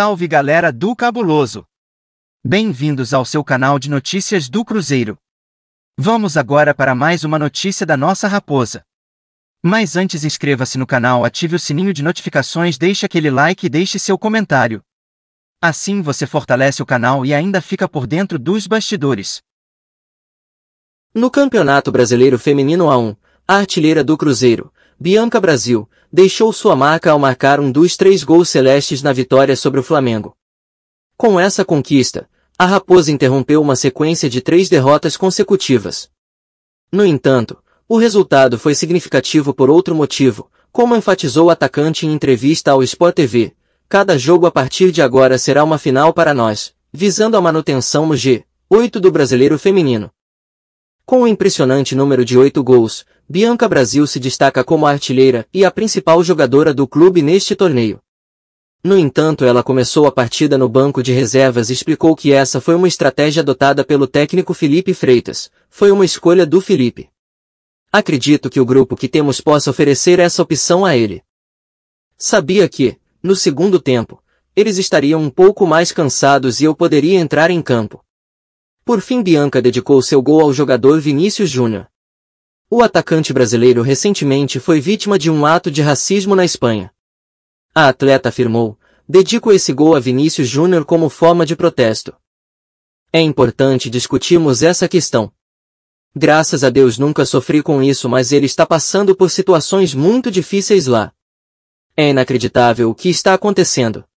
Salve galera do Cabuloso! Bem-vindos ao seu canal de notícias do Cruzeiro. Vamos agora para mais uma notícia da nossa raposa. Mas antes inscreva-se no canal, ative o sininho de notificações, deixe aquele like e deixe seu comentário. Assim você fortalece o canal e ainda fica por dentro dos bastidores. No Campeonato Brasileiro Feminino A1, a artilheira do Cruzeiro, Bianca Brasil, deixou sua marca ao marcar um dos três gols celestes na vitória sobre o Flamengo. Com essa conquista, a Raposa interrompeu uma sequência de três derrotas consecutivas. No entanto, o resultado foi significativo por outro motivo, como enfatizou o atacante em entrevista ao Sport TV. Cada jogo a partir de agora será uma final para nós, visando a manutenção no G8 do brasileiro feminino. Com o um impressionante número de oito gols, Bianca Brasil se destaca como a artilheira e a principal jogadora do clube neste torneio. No entanto, ela começou a partida no banco de reservas e explicou que essa foi uma estratégia adotada pelo técnico Felipe Freitas, foi uma escolha do Felipe. Acredito que o grupo que temos possa oferecer essa opção a ele. Sabia que, no segundo tempo, eles estariam um pouco mais cansados e eu poderia entrar em campo. Por fim Bianca dedicou seu gol ao jogador Vinícius Júnior. O atacante brasileiro recentemente foi vítima de um ato de racismo na Espanha. A atleta afirmou, dedico esse gol a Vinícius Júnior como forma de protesto. É importante discutirmos essa questão. Graças a Deus nunca sofri com isso mas ele está passando por situações muito difíceis lá. É inacreditável o que está acontecendo.